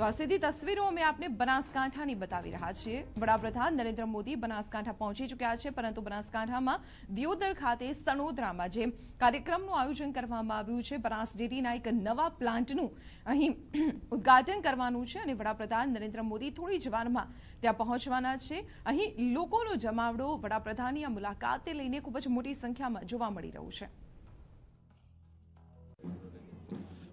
તો આ સીધી તસવીરો અમે આપને બનાસકાંઠાની બતાવી રહ્યા છીએ વડાપ્રધાન નરેન્દ્ર મોદી બનાસકાંઠા પહોંચી ચૂક્યા છે પરંતુ બનાસકાંઠામાં દિયોદર ખાતે સણોદરામાં જે કાર્યક્રમનું આયોજન કરવામાં આવ્યું છે બનાસ ડેરીના એક નવા પ્લાન્ટનું અહીં ઉદ્ઘાટન કરવાનું છે અને વડાપ્રધાન નરેન્દ્ર મોદી થોડી જ વારમાં ત્યાં પહોંચવાના છે અહીં લોકોનો જમાવડો વડાપ્રધાનની આ મુલાકાતે લઈને ખૂબ જ મોટી સંખ્યામાં જોવા મળી રહ્યું છે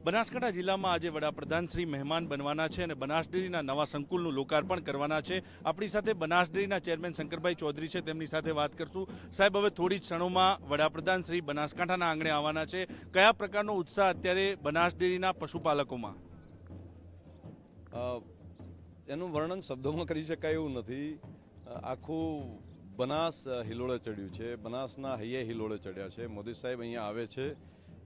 બનાસકાંઠા જિલ્લામાં આજે વડાપ્રધાન શ્રી મહેમાન બનવાના છે અને બનાસડેરીના નવા સંકુલનું લોકાર્પણ કરવાના છે આપણી સાથે બનાસડેરીના ચેરમેન શંકરભાઈ ચૌધરી છે તેમની સાથે વાત કરશું સાહેબ હવે થોડી ક્ષણોમાં વડાપ્રધાન શ્રી બનાસકાંઠાના આંગણે આવવાના છે કયા પ્રકારનો ઉત્સાહ અત્યારે બનાસડેરીના પશુપાલકોમાં એનું વર્ણન શબ્દોમાં કરી શકાય એવું નથી આખું બનાસ હિલોળે ચડ્યું છે બનાસના હૈયે હિલોળે ચડ્યા છે મોદી સાહેબ અહીંયા આવે છે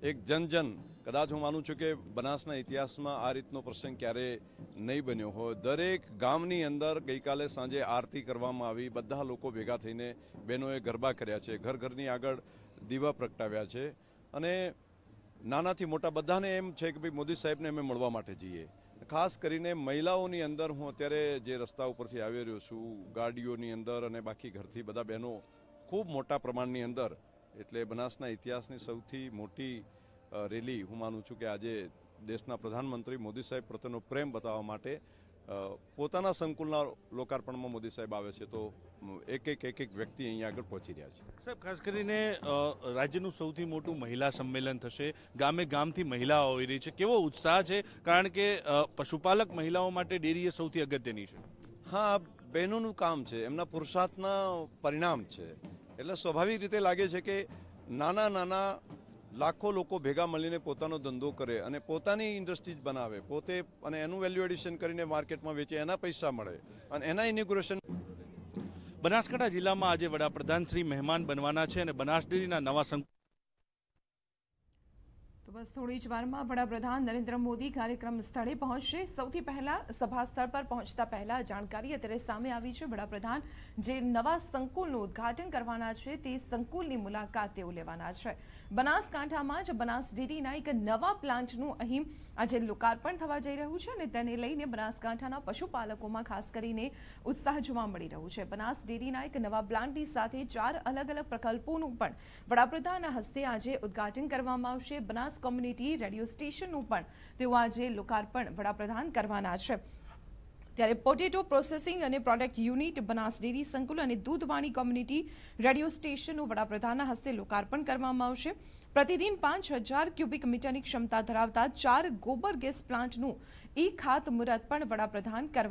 એક જનજન કદાચ હું માનું છું કે બનાસના ઇતિહાસમાં આ રીતનો પ્રસંગ ક્યારે નહીં બન્યો હોય દરેક ગામની અંદર ગઈકાલે સાંજે આરતી કરવામાં આવી બધા લોકો ભેગા થઈને બહેનોએ ગરબા કર્યા છે ઘર ઘરની આગળ દીવા પ્રગટાવ્યા છે અને નાનાથી મોટા બધાને એમ છે કે ભાઈ મોદી સાહેબને અમે મળવા માટે જઈએ ખાસ કરીને મહિલાઓની અંદર હું અત્યારે જે રસ્તા ઉપરથી આવી રહ્યો છું ગાડીઓની અંદર અને બાકી ઘરથી બધા બહેનો ખૂબ મોટા પ્રમાણની અંદર એટલે બનાસના ઇતિહાસની સૌથી મોટી રેલી હું માનું છું કે આજે દેશના પ્રધાનમંત્રી મોદી સાહેબ પ્રત્યેનો પ્રેમ બતાવવા માટે પોતાના સંકુલના લોકાર્પણમાં મોદી સાહેબ આવે છે તો એક એક એક એક વ્યક્તિ અહીંયા આગળ પહોંચી રહ્યા છે સાહેબ ખાસ કરીને રાજ્યનું સૌથી મોટું મહિલા સંમેલન થશે ગામે ગામથી મહિલાઓ આવી રહી છે કેવો ઉત્સાહ છે કારણ કે પશુપાલક મહિલાઓ માટે ડેરી એ સૌથી અગત્યની છે હા બહેનોનું કામ છે એમના પુરુષાર્થના પરિણામ છે એટલે સ્વાભાવિક રીતે લાગે છે કે નાના નાના લાખો લોકો ભેગા મળીને પોતાનો ધંધો કરે અને પોતાની ઇન્ડસ્ટ્રી બનાવે પોતે અને એનું વેલ્યુ એડિશન કરીને માર્કેટમાં વેચે એના પૈસા મળે અને એના ઇન્યુગ્રેશન બનાસકાંઠા જિલ્લામાં આજે વડાપ્રધાન શ્રી મહેમાન બનવાના છે અને બનાસડીરીના નવા સંકુલ તો બસ થોડી જ વારમાં વડાપ્રધાન નરેન્દ્ર મોદી કાર્યક્રમ સ્થળે પહોંચશે સૌથી પહેલા સભા સ્થળ પર પહોંચતા પહેલા જાણકારી અત્યારે સામે આવી છે વડાપ્રધાન જે નવા સંકુલનું ઉદ્ઘાટન કરવાના છે તે સંકુલની મુલાકાત તેઓ લેવાના છે બનાસકાંઠામાં જ બનાસ ડેરીના એક નવા પ્લાન્ટનું અહીં આજે લોકાર્પણ થવા જઈ રહ્યું છે અને તેને લઈને બનાસકાંઠાના પશુપાલકોમાં ખાસ કરીને ઉત્સાહ જોવા મળી રહ્યું છે બનાસ ડેરીના એક નવા પ્લાન્ટની સાથે ચાર અલગ અલગ પ્રકલ્પોનું પણ વડાપ્રધાનના હસ્તે આજે ઉદ્ઘાટન કરવામાં આવશે બનાસ કોમ્યુનિટી રેડિયો સ્ટેશનનું પણ તેઓ આજે લોકાર્પણ વડાપ્રધાન કરવાના છે ત્યારે પોટેટો પ્રોસેસિંગ અને પ્રોડક્ટ યુનિટ બનાસ ડેરી સંકુલ અને દૂધવાણી કોમ્યુનિટી રેડિયો સ્ટેશનનું વડાપ્રધાનના હસ્તે લોકાર્પણ કરવામાં આવશે પ્રતિદિન પાંચ હજાર ક્યુબિક મીટરની ક્ષમતા ધરાવતા ચાર ગોબર ગેસ પ્લાન્ટનું ઈ ખાત મુહૂર્ત પણ વડાપ્રધાન કરવા